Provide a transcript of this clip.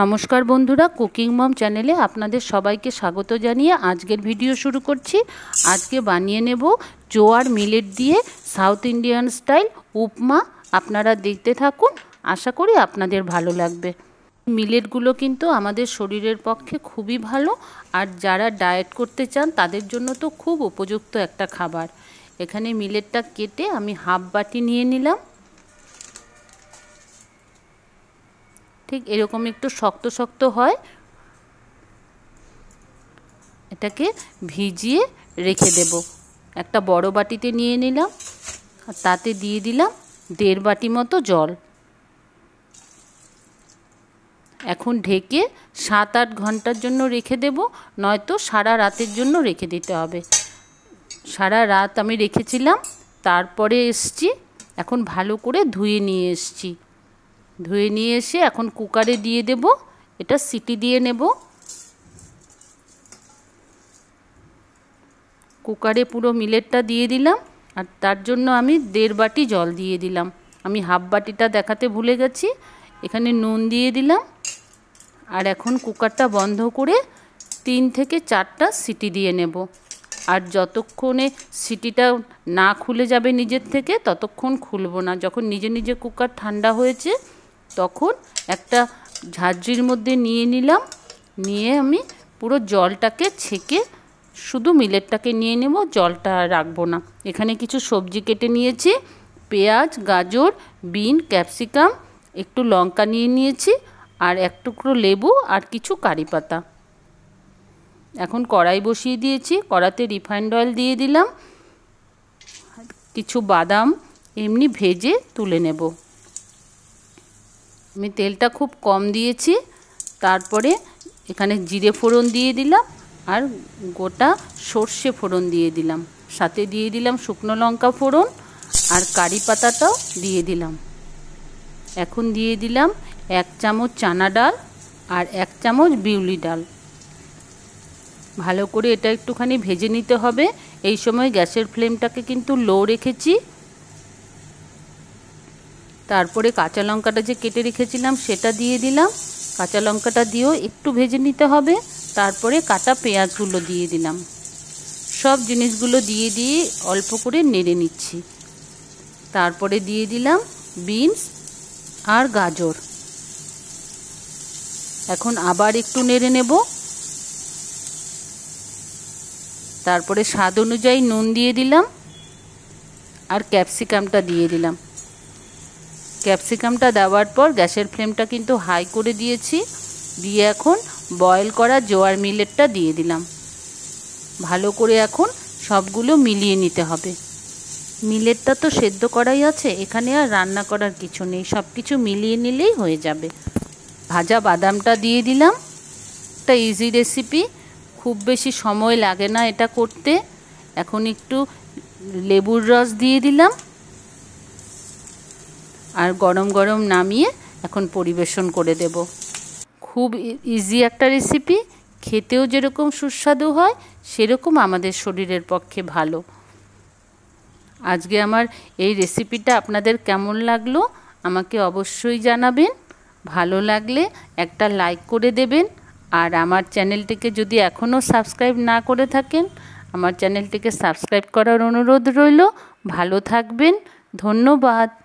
নমস্কার বন্ধুরা কুকিং মম চ্যানেলে আপনাদের সবাইকে স্বাগত জানিয়ে আজকের ভিডিও শুরু করছি আজকে বানিয়ে নেব জোয়ার মিলেট দিয়ে সাউথ ইন্ডিয়ান স্টাইল উপমা আপনারা দেখতে থাকুন আশা করি আপনাদের ভালো লাগবে মিলেটগুলো কিন্তু আমাদের শরীরের পক্ষে খুবই ভালো আর যারা ডায়েট করতে চান তাদের জন্য তো খুব উপযুক্ত একটা খাবার এখানে মিলেটটা কেটে আমি হাফ বাটি নিয়ে নিলাম ঠিক এরকম একটু শক্ত শক্ত হয় এটাকে ভিজিয়ে রেখে দেব একটা বড় বাটিতে নিয়ে নিলাম আর তাতে দিয়ে দিলাম দেড় বাটি মতো জল এখন ঢেকে সাত আট ঘন্টার জন্য রেখে দেব নয়তো সারা রাতের জন্য রেখে দিতে হবে সারা রাত আমি রেখেছিলাম তারপরে এসছি এখন ভালো করে ধুয়ে নিয়ে এসছি ধুয়ে নিয়ে এসে এখন কুকারে দিয়ে দেব এটা সিটি দিয়ে নেব কুকারে পুরো মিলেটটা দিয়ে দিলাম আর তার জন্য আমি দেড় বাটি জল দিয়ে দিলাম আমি হাফ বাটিটা দেখাতে ভুলে গেছি এখানে নুন দিয়ে দিলাম আর এখন কুকারটা বন্ধ করে তিন থেকে চারটা সিটি দিয়ে নেব আর যতক্ষণে সিটিটা না খুলে যাবে নিজের থেকে ততক্ষণ খুলবো না যখন নিজে নিজে কুকার ঠান্ডা হয়েছে তখন একটা ঝাঁঝরির মধ্যে নিয়ে নিলাম নিয়ে আমি পুরো জলটাকে ছেঁকে শুধু মিলেটটাকে নিয়ে নেব জলটা রাখবো না এখানে কিছু সবজি কেটে নিয়েছি পেঁয়াজ গাজর বিন ক্যাপসিকাম একটু লঙ্কা নিয়ে নিয়েছি আর এক টুকরো লেবু আর কিছু কারি পাতা এখন কড়াই বসিয়ে দিয়েছি কড়াতে রিফাইন্ড অয়েল দিয়ে দিলাম কিছু বাদাম এমনি ভেজে তুলে নেবো আমি তেলটা খুব কম দিয়েছি তারপরে এখানে জিরে ফোড়ন দিয়ে দিলাম আর গোটা সর্ষে ফোড়ন দিয়ে দিলাম সাথে দিয়ে দিলাম শুকনো লঙ্কা ফোড়ন আর কারি পাতাটাও দিয়ে দিলাম এখন দিয়ে দিলাম এক চামচ চানা ডাল আর এক চামচ বিউলি ডাল ভালো করে এটা একটুখানি ভেজে নিতে হবে এই সময় গ্যাসের ফ্লেমটাকে কিন্তু লো রেখেছি তারপরে কাঁচা লঙ্কাটা যে কেটে রেখেছিলাম সেটা দিয়ে দিলাম কাঁচা লঙ্কাটা দিয়েও একটু ভেজে নিতে হবে তারপরে কাটা পেঁয়াজগুলো দিয়ে দিলাম সব জিনিসগুলো দিয়ে দিয়ে অল্প করে নেড়ে নিচ্ছি তারপরে দিয়ে দিলাম বিনস আর গাজর এখন আবার একটু নেড়ে নেব তারপরে স্বাদ অনুযায়ী নুন দিয়ে দিলাম আর ক্যাপসিকামটা দিয়ে দিলাম ক্যাপসিকামটা দেওয়ার পর গ্যাসের ফ্লেমটা কিন্তু হাই করে দিয়েছি দিয়ে এখন বয়েল করা জোয়ার মিলেটটা দিয়ে দিলাম ভালো করে এখন সবগুলো মিলিয়ে নিতে হবে মিলেটটা তো সেদ্ধ করাই আছে এখানে আর রান্না করার কিছু নেই সব কিছু মিলিয়ে নিলেই হয়ে যাবে ভাজা বাদামটা দিয়ে দিলাম একটা ইজি রেসিপি খুব বেশি সময় লাগে না এটা করতে এখন একটু লেবুর রস দিয়ে দিলাম আর গরম গরম নামিয়ে এখন পরিবেশন করে দেব খুব ইজি একটা রেসিপি খেতেও যেরকম সুস্বাদু হয় সেরকম আমাদের শরীরের পক্ষে ভালো আজকে আমার এই রেসিপিটা আপনাদের কেমন লাগলো আমাকে অবশ্যই জানাবেন ভালো লাগলে একটা লাইক করে দেবেন আর আমার চ্যানেলটিকে যদি এখনও সাবস্ক্রাইব না করে থাকেন আমার চ্যানেলটিকে সাবস্ক্রাইব করার অনুরোধ রইল ভালো থাকবেন ধন্যবাদ